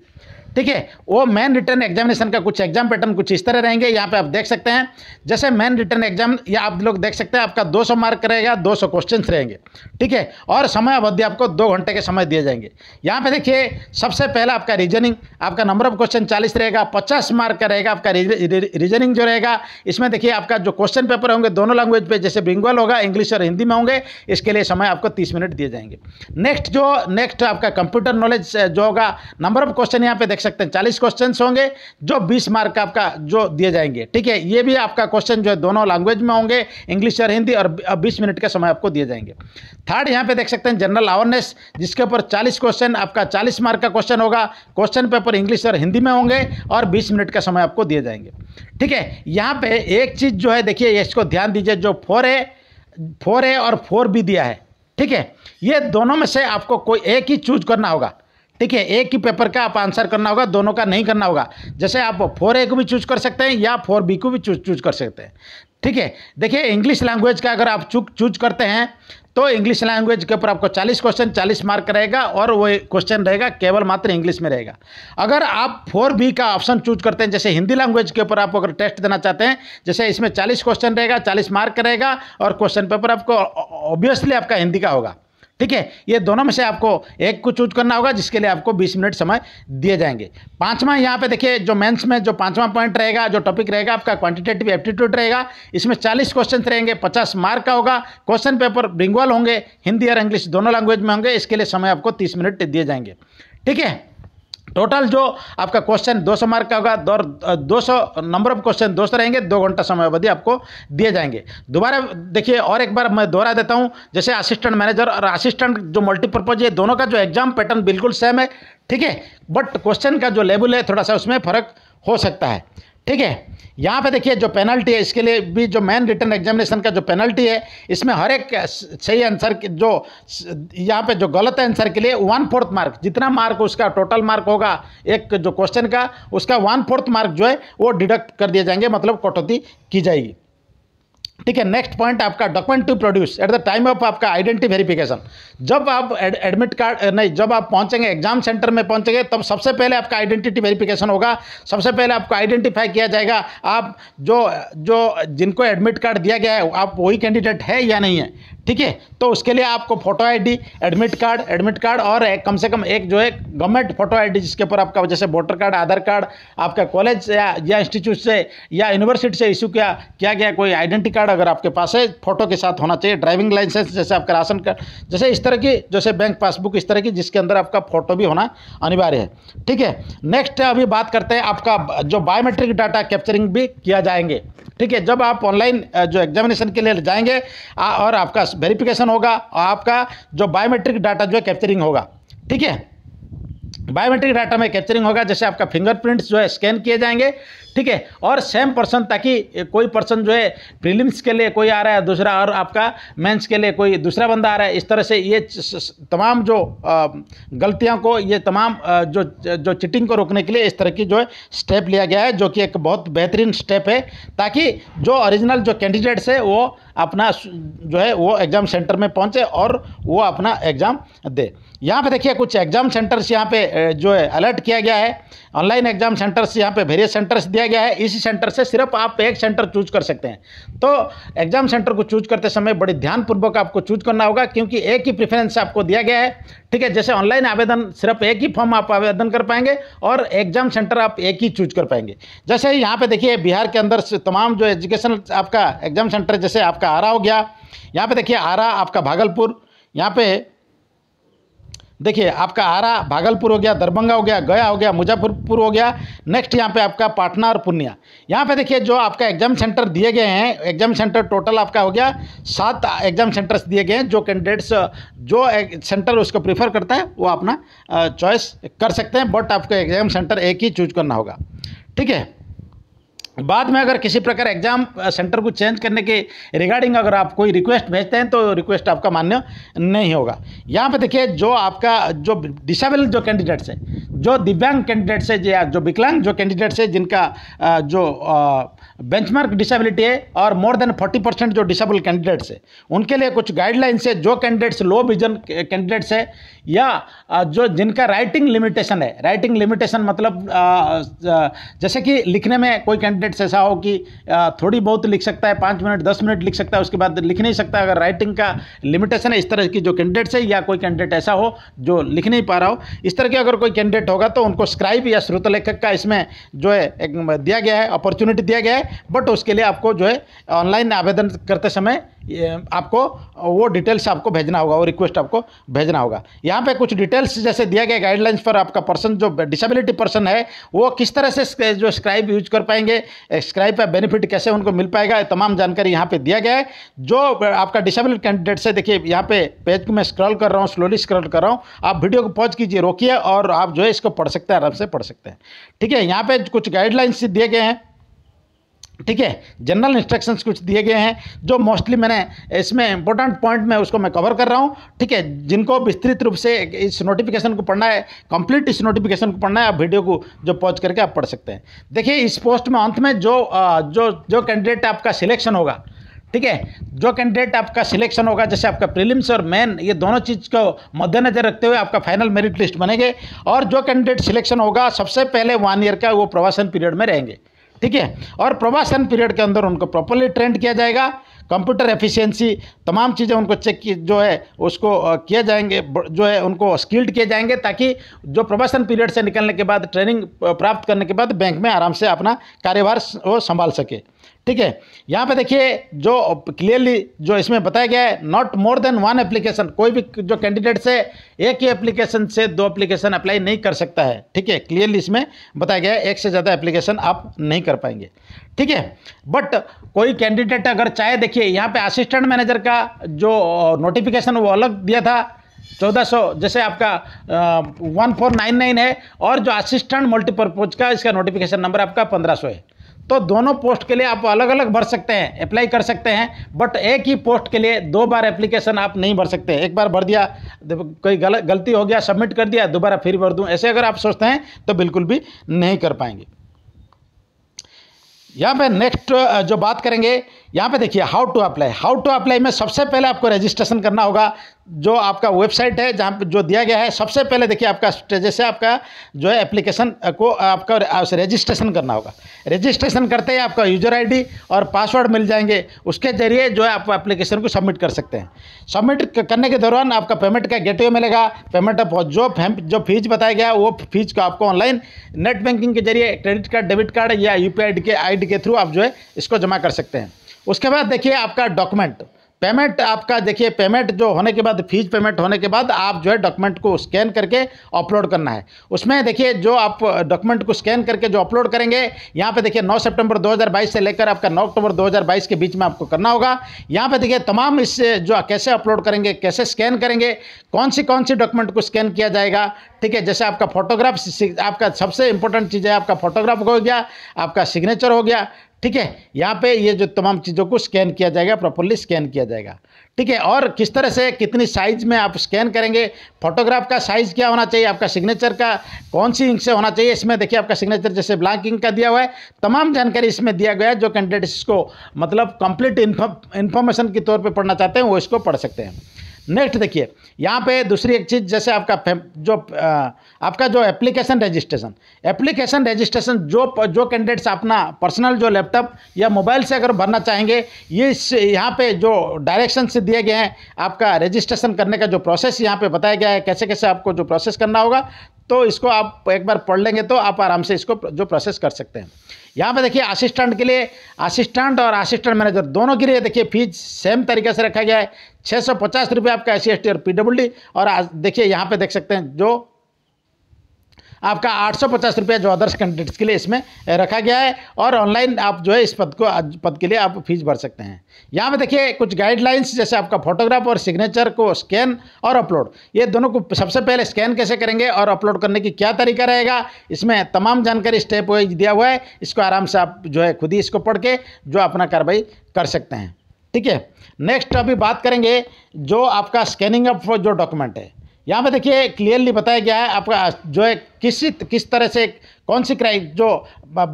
ठीक है वो मेन रिटर्न एग्जामिनेशन का कुछ एग्जाम पैटर्न कुछ इस तरह रहेंगे यहाँ पे आप देख सकते हैं जैसे मेन रिटर्न एग्जाम या आप लोग देख सकते हैं आपका 200 मार्क रहेगा 200 क्वेश्चन रहेंगे ठीक है और समय अवधि आपको दो घंटे के समय दिए जाएंगे यहाँ पे देखिए सबसे पहला आपका रीजनिंग आपका नंबर ऑफ क्वेश्चन चालीस रहेगा पचास मार्क का रहेगा आपका रीजनिंग जो रहेगा इसमें देखिए आपका जो क्वेश्चन पेपर होंगे दोनों लैंग्वेज पे जैसे बिंगल होगा इंग्लिश और हिंदी में होंगे इसके लिए समय आपको तीस मिनट दिए जाएंगे नेक्स्ट जो नेक्स्ट आपका कंप्यूटर नॉलेज जो होगा नंबर ऑफ क्वेश्चन यहाँ पे देख सकते हैं चालीस क्वेश्चन होंगे जो बीस मार्क आपका जो दिए जाएंगे ठीक है ये भी आपका क्वेश्चन जो है दोनों लैंग्वेज में होंगे इंग्लिश और हिंदी और बीस मिनट का समय आपको दिए जाएंगे थर्ड यहाँ पे देख सकते हैं जनरल अवेयरनेस जिसके ऊपर चालीस क्वेश्चन आपका चालीस मार्क का क्वेश्चन होगा क्वेश्चन पेपर पर इंग्लिश और हिंदी में होंगे और 20 मिनट का समय आपको दिए जाएंगे ठीक है यहाँ पे एक चीज़ जो है देखिए इसको ध्यान दीजिए जो फोर है फोर है और फोर भी दिया है ठीक है ये दोनों में से आपको कोई एक ही चूज करना होगा ठीक है एक ही पेपर का आप आंसर करना होगा दोनों का नहीं करना होगा जैसे आप फोर ए को भी चूज कर सकते हैं या फोर बी को भी चूज कर सकते हैं ठीक है देखिए इंग्लिश लैंग्वेज का अगर आप चूज करते हैं तो इंग्लिश लैंग्वेज के ऊपर आपको 40 क्वेश्चन 40 मार्क रहेगा और वो क्वेश्चन रहेगा केवल मात्र इंग्लिश में रहेगा अगर आप फोर बी का ऑप्शन चूज करते हैं जैसे हिंदी लैंग्वेज के ऊपर आप अगर टेस्ट देना चाहते हैं जैसे इसमें 40 क्वेश्चन रहेगा 40 मार्क रहेगा और क्वेश्चन पेपर आपको ऑब्वियसली आपका हिंदी का होगा ठीक है ये दोनों में से आपको एक को चूज करना होगा जिसके लिए आपको 20 मिनट समय दिए जाएंगे पांचवा यहाँ पे देखिए जो मेंस में जो पांचवा पॉइंट रहेगा जो टॉपिक रहेगा आपका क्वांटिटेटिव एप्टीट्यूड रहेगा इसमें 40 क्वेश्चन रहेंगे 50 मार्क का होगा क्वेश्चन पेपर ब्रिंगवल होंगे हिंदी और इंग्लिश दोनों लैंग्वेज में होंगे इसके लिए समय आपको तीस मिनट दिए जाएंगे ठीक है टोटल जो आपका क्वेश्चन 200 मार्क का होगा दो 200 नंबर ऑफ क्वेश्चन 200 रहेंगे दो घंटा समय अवधि आपको दिए जाएंगे दोबारा देखिए और एक बार मैं दोहरा देता हूँ जैसे असिस्टेंट मैनेजर और असिस्टेंट जो मल्टीपर्पज ये दोनों का जो एग्जाम पैटर्न बिल्कुल सेम है ठीक है बट क्वेश्चन का जो लेवल है थोड़ा सा उसमें फर्क हो सकता है ठीक है यहाँ पे देखिए जो पेनल्टी है इसके लिए भी जो मेन रिटर्न एग्जामिनेशन का जो पेनल्टी है इसमें हर एक सही आंसर जो यहाँ पे जो गलत आंसर के लिए वन फोर्थ मार्क जितना मार्क उसका टोटल मार्क होगा एक जो क्वेश्चन का उसका वन फोर्थ मार्क जो है वो डिडक्ट कर दिए जाएंगे मतलब कटौती की जाएगी ठीक है नेक्स्ट पॉइंट आपका document to produce at the time of आपका आइडेंटिटी वेरिफिकेशन जब आप एडमिट कार्ड नहीं जब आप पहुंचेंगे एग्जाम सेंटर में पहुंचेंगे तब सबसे पहले आपका आइडेंटिटी वेरिफिकेशन होगा सबसे पहले आपको आइडेंटिफाई किया जाएगा आप जो जो जिनको एडमिट कार्ड दिया गया है आप वही कैंडिडेट है या नहीं है ठीक है तो उसके लिए आपको photo ID admit card admit card और एक कम से कम एक जो है गवर्नमेंट फोटो आईडी जिसके ऊपर आपका जैसे वोटर कार्ड आधार कार्ड आपका कॉलेज या या इंस्टीट्यूट से या यूनिवर्सिटी से इशू किया क्या गया कोई आइडेंटिटी कार्ड अगर आपके पास है फोटो के साथ होना चाहिए ड्राइविंग लाइसेंस जैसे आपका राशन कार्ड जैसे इस तरह की जैसे बैंक पासबुक इस तरह की जिसके अंदर आपका फोटो भी होना अनिवार्य है ठीक है नेक्स्ट अभी बात करते हैं आपका जो बायोमेट्रिक डाटा कैप्चरिंग भी किया जाएंगे ठीक है जब आप ऑनलाइन जो एग्जामिनेशन के लिए जाएंगे और आपका वेरिफिकेशन होगा और आपका जो बायोमेट्रिक डाटा जो है कैप्चरिंग होगा ठीक है बायोमेट्रिक डाटा में कैप्चरिंग होगा जैसे आपका फिंगरप्रिंट्स जो है स्कैन किए जाएंगे ठीक है और सेम पर्सन ताकि कोई पर्सन जो है प्रीलिम्स के लिए कोई आ रहा है दूसरा और आपका मेंस के लिए कोई दूसरा बंदा आ रहा है इस तरह से ये तमाम जो गलतियां को ये तमाम जो जो चिटिंग को रोकने के लिए इस तरह की जो है स्टेप लिया गया है जो कि एक बहुत बेहतरीन स्टेप है ताकि जो ओरिजिनल जो कैंडिडेट्स है वो अपना जो है वो एग्ज़ाम सेंटर में पहुंचे और वो अपना एग्ज़ाम दे यहाँ पे देखिए कुछ एग्ज़ाम सेंटर्स यहाँ पे जो है अलर्ट किया गया है ऑनलाइन एग्ज़ाम सेंटर्स यहाँ पे वेरियस सेंटर्स दिया गया है इसी सेंटर से सिर्फ आप एक सेंटर चूज कर सकते हैं तो एग्ज़ाम सेंटर को चूज करते समय बड़ी ध्यानपूर्वक आपको चूज करना होगा क्योंकि एक ही प्रिफरेंस आपको दिया गया है ठीक है जैसे ऑनलाइन आवेदन सिर्फ एक ही फॉर्म आप आवेदन कर पाएंगे और एग्जाम सेंटर आप एक ही चूज कर पाएंगे जैसे यहाँ पे देखिए बिहार के अंदर तमाम जो एजुकेशन आपका एग्जाम सेंटर जैसे आपका आरा हो गया यहाँ पे देखिए आरा आपका भागलपुर यहाँ पे देखिए आपका आरा भागलपुर हो गया दरभंगा हो गया गया हो गया मुजफ्फरपुर हो गया नेक्स्ट यहाँ पे आपका पाटना और पूर्णिया यहाँ पे देखिए जो आपका एग्जाम सेंटर दिए गए हैं एग्जाम सेंटर टोटल आपका हो गया सात एग्जाम सेंटर्स दिए गए हैं जो कैंडिडेट्स जो सेंटर उसको प्रीफर करता है वो अपना चॉइस कर सकते हैं बट आपको एग्जाम सेंटर एक ही चूज करना होगा ठीक है बाद में अगर किसी प्रकार एग्जाम सेंटर को चेंज करने के रिगार्डिंग अगर आप कोई रिक्वेस्ट भेजते हैं तो रिक्वेस्ट आपका मान्य नहीं होगा यहाँ पे देखिए जो आपका जो डिसेबल जो कैंडिडेट्स है जो दिव्यांग कैंडिडेट्स है या जो विकलांग जो कैंडिडेट्स है जिनका जो आ, बेंचमार्क डिसेबिलिटी है और मोर देन 40 परसेंट जो डिसेबल कैंडिडेट्स है उनके लिए कुछ गाइडलाइंस है जो कैंडिडेट्स लो विजन कैंडिडेट्स है या जो जिनका राइटिंग लिमिटेशन है राइटिंग लिमिटेशन मतलब जैसे कि लिखने में कोई कैंडिडेट्स ऐसा हो कि थोड़ी बहुत लिख सकता है पाँच मिनट दस मिनट लिख सकता है उसके बाद लिख नहीं सकता अगर राइटिंग का लिमिटेशन है इस तरह की जो कैंडिडेट्स है या कोई कैंडिडेट ऐसा हो जो लिख नहीं पा रहा हो इस तरह के अगर कोई कैंडिडेट होगा तो उनको स्क्राइब या लेखक का इसमें जो है दिया गया है अपॉर्चुनिटी दिया गया है है बट उसके लिए आपको जो है ऑनलाइन आवेदन करते समय आपको वो डिटेल्स आपको भेजना होगा वो रिक्वेस्ट आपको भेजना होगा यहाँ पे कुछ डिटेल्स जैसे दिया गया गाइडलाइंस पर आपका पर्सन जो डिसेबिलिटी पर्सन है वो किस तरह से जो स्क्राइब यूज कर पाएंगे स्क्राइब का बेनिफिट कैसे उनको मिल पाएगा तमाम जानकारी यहाँ पे दिया गया है जो आपका डिसेबिलिटी कैंडिडेट से देखिए यहाँ पे पेज को मैं स्क्रॉल कर रहा हूँ स्लोली स्क्रॉल कर रहा हूँ आप वीडियो को पॉज कीजिए रोकिए और आप जो है इसको पढ़ सकते हैं आराम से पढ़ सकते हैं ठीक है यहाँ पर कुछ गाइडलाइंस दिए गए हैं ठीक है जनरल इंस्ट्रक्शंस कुछ दिए गए हैं जो मोस्टली मैंने इसमें इंपॉर्टेंट पॉइंट में उसको मैं कवर कर रहा हूँ ठीक है जिनको विस्तृत रूप से इस नोटिफिकेशन को पढ़ना है कंप्लीट इस नोटिफिकेशन को पढ़ना है आप वीडियो को जो पॉज करके आप पढ़ सकते हैं देखिए इस पोस्ट में अंत में जो जो जो कैंडिडेट आपका सिलेक्शन होगा ठीक है जो कैंडिडेट आपका सिलेक्शन होगा जैसे आपका प्रीलिम्स और मेन ये दोनों चीज़ को मद्देनजर रखते हुए आपका फाइनल मेरिट लिस्ट बनेंगे और जो कैंडिडेट सिलेक्शन होगा सबसे पहले वन ईयर का वो प्रवासन पीरियड में रहेंगे ठीक है और प्रवासन पीरियड के अंदर उनको प्रॉपरली ट्रेंड किया जाएगा कंप्यूटर एफिशिएंसी तमाम चीज़ें उनको चेक की जो है उसको किया जाएंगे जो है उनको स्किल्ड किए जाएंगे ताकि जो प्रवासन पीरियड से निकलने के बाद ट्रेनिंग प्राप्त करने के बाद बैंक में आराम से अपना कार्यभार वो संभाल सके ठीक है यहाँ पे देखिए जो क्लियरली जो इसमें बताया गया है not more than one application कोई भी जो कैंडिडेट से एक ही एप्लीकेशन से दो एप्लीकेशन अप्लाई नहीं कर सकता है ठीक है क्लियरली इसमें बताया गया है एक से ज़्यादा एप्लीकेशन आप नहीं कर पाएंगे ठीक है बट कोई कैंडिडेट अगर चाहे देखिए यहाँ पर असिस्टेंट मैनेजर का जो नोटिफिकेशन वो अलग दिया था 1400 जैसे आपका वन फोर नाइन नाइन है और जो असिस्टेंट मल्टीपर्पज का इसका नोटिफिकेशन नंबर आपका 1500 है तो दोनों पोस्ट के लिए आप अलग अलग भर सकते हैं अप्लाई कर सकते हैं बट एक ही पोस्ट के लिए दो बार एप्लीकेशन आप नहीं भर सकते एक बार भर दिया कोई गल, गलती हो गया सबमिट कर दिया दोबारा फिर भर दूं ऐसे अगर आप सोचते हैं तो बिल्कुल भी नहीं कर पाएंगे यहाँ पे नेक्स्ट जो बात करेंगे यहाँ पे देखिए how to apply how to apply में सबसे पहले आपको रजिस्ट्रेशन करना होगा जो आपका वेबसाइट है जहाँ पे जो दिया गया है सबसे पहले देखिए आपका जैसे आपका जो है एप्लीकेशन को आपका रजिस्ट्रेशन करना होगा रजिस्ट्रेशन करते ही आपका यूजर आईडी और पासवर्ड मिल जाएंगे उसके जरिए जो है आप एप्लीकेशन को सबमिट कर सकते हैं सबमिट करने के दौरान आपका पेमेंट का गेटवे मिलेगा पेमेंट जो जो फीस बताया गया वो फीस को आपको ऑनलाइन नेट बैंकिंग के जरिए क्रेडिट कार्ड डेबिट कार्ड या यू पी के आई के थ्रू आप जो है इसको जमा कर सकते हैं उसके बाद देखिए आपका डॉक्यूमेंट पेमेंट आपका देखिए पेमेंट जो होने के बाद फीस पेमेंट होने के बाद आप जो है डॉक्यूमेंट को स्कैन करके अपलोड करना है उसमें देखिए जो आप डॉक्यूमेंट को स्कैन करके जो अपलोड करेंगे यहाँ पे देखिए 9 सितंबर 2022 से लेकर आपका 9 अक्टूबर 2022 के बीच में आपको करना होगा यहाँ पे देखिए तमाम इस जो कैसे अपलोड करेंगे कैसे स्कैन करेंगे कौन सी कौन सी डॉक्यूमेंट को स्कैन किया जाएगा ठीक है जैसे आपका फोटोग्राफ आपका सबसे इंपॉर्टेंट चीज़ है आपका फोटोग्राफ हो गया आपका सिग्नेचर हो गया ठीक है यहाँ पे ये जो तमाम चीज़ों को स्कैन किया जाएगा प्रॉपरली स्कैन किया जाएगा ठीक है और किस तरह से कितनी साइज में आप स्कैन करेंगे फोटोग्राफ का साइज क्या होना चाहिए आपका सिग्नेचर का कौन सी इंक से होना चाहिए इसमें देखिए आपका सिग्नेचर जैसे ब्लैंक इंक का दिया हुआ है तमाम जानकारी इसमें दिया गया है जो कैंडिडेट्स को मतलब कंप्लीट इन्फॉर्मेशन के तौर पर पढ़ना चाहते हैं वो इसको पढ़ सकते हैं नेक्स्ट देखिए यहाँ पे दूसरी एक चीज़ जैसे आपका जो आपका जो एप्लीकेशन रजिस्ट्रेशन एप्लीकेशन रजिस्ट्रेशन जो जो कैंडिडेट्स अपना पर्सनल जो लैपटॉप या मोबाइल से अगर भरना चाहेंगे ये इस यहाँ पे जो डायरेक्शन से दिए गए हैं आपका रजिस्ट्रेशन करने का जो प्रोसेस यहाँ पे बताया गया है कैसे कैसे आपको जो प्रोसेस करना होगा तो इसको आप एक बार पढ़ लेंगे तो आप आराम से इसको जो प्रोसेस कर सकते हैं यहाँ पे देखिए असिस्टेंट के लिए असिस्टेंट और असिस्टेंट मैनेजर दोनों के लिए देखिए फीस सेम तरीके से रखा गया है छः सौ पचास रुपये आपका एस सी और पी और देखिए यहाँ पे देख सकते हैं जो आपका आठ सौ पचास रुपया जो अदर्स कैंडिडेट्स के लिए इसमें रखा गया है और ऑनलाइन आप जो है इस पद को पद के लिए आप फीस भर सकते हैं यहाँ पे देखिए कुछ गाइडलाइंस जैसे आपका फोटोग्राफ और सिग्नेचर को स्कैन और अपलोड ये दोनों को सबसे पहले स्कैन कैसे करेंगे और अपलोड करने की क्या तरीका रहेगा इसमें तमाम जानकारी स्टेप वाइज दिया हुआ है इसको आराम से आप जो है खुद ही इसको पढ़ के जो अपना कार्रवाई कर सकते हैं ठीक है नेक्स्ट अभी बात करेंगे जो आपका स्कैनिंग अप जो डॉक्यूमेंट है यहाँ पे देखिए क्लियरली बताया गया है आपका जो है किसी किस तरह से कौन सी क्राइ जो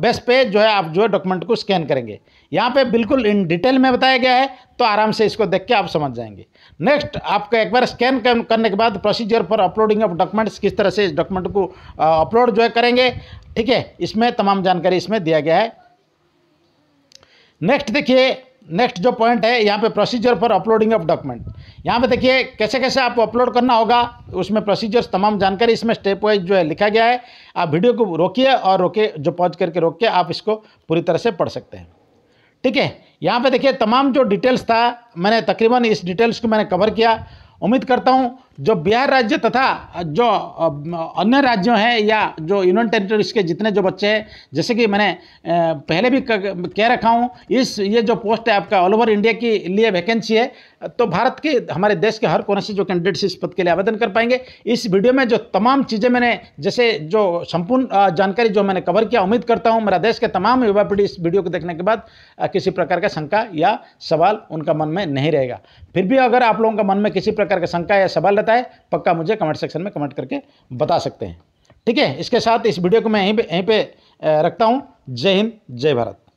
बेस पे जो है आप जो है डॉक्यूमेंट को स्कैन करेंगे यहाँ पे बिल्कुल इन डिटेल में बताया गया है तो आराम से इसको देख के आप समझ जाएंगे नेक्स्ट आपका एक बार स्कैन करने के बाद प्रोसीजर पर अपलोडिंग ऑफ डॉक्यूमेंट्स किस तरह से इस डॉक्यूमेंट को अपलोड जो है करेंगे ठीक है इसमें तमाम जानकारी इसमें दिया गया है नेक्स्ट देखिए नेक्स्ट जो पॉइंट है यहाँ पे procedure for uploading of document यहाँ पे देखिए कैसे कैसे आपको अपलोड करना होगा उसमें प्रोसीजर्स तमाम जानकारी इसमें स्टेप वाइज जो है लिखा गया है आप वीडियो को रोकिए और रोके जो पॉज करके रोक के आप इसको पूरी तरह से पढ़ सकते हैं ठीक है यहाँ पे देखिए तमाम जो डिटेल्स था मैंने तकरीबन इस डिटेल्स को मैंने कवर किया उम्मीद करता हूँ जो बिहार राज्य तथा जो अन्य राज्यों हैं या जो यूनियन टेरिटरीज के जितने जो बच्चे हैं जैसे कि मैंने पहले भी कह रखा हूँ इस ये जो पोस्ट है आपका ऑल ओवर इंडिया के लिए वैकेंसी है तो भारत के हमारे देश के हर कोने से जो कैंडिडेट्स इस पद के लिए आवेदन कर पाएंगे इस वीडियो में जो तमाम चीज़ें मैंने जैसे जो संपूर्ण जानकारी जो मैंने कवर किया उम्मीद करता हूँ मेरा देश के तमाम युवा पीढ़ी इस वीडियो को देखने के बाद किसी प्रकार का शंका या सवाल उनका मन में नहीं रहेगा फिर भी अगर आप लोगों का मन में किसी प्रकार का शंका या सवाल रहता है पक्का मुझे कमेंट सेक्शन में कमेंट करके बता सकते हैं ठीक है इसके साथ इस वीडियो को मैं यहीं पर यहीं पर रखता हूँ जय हिंद जय भारत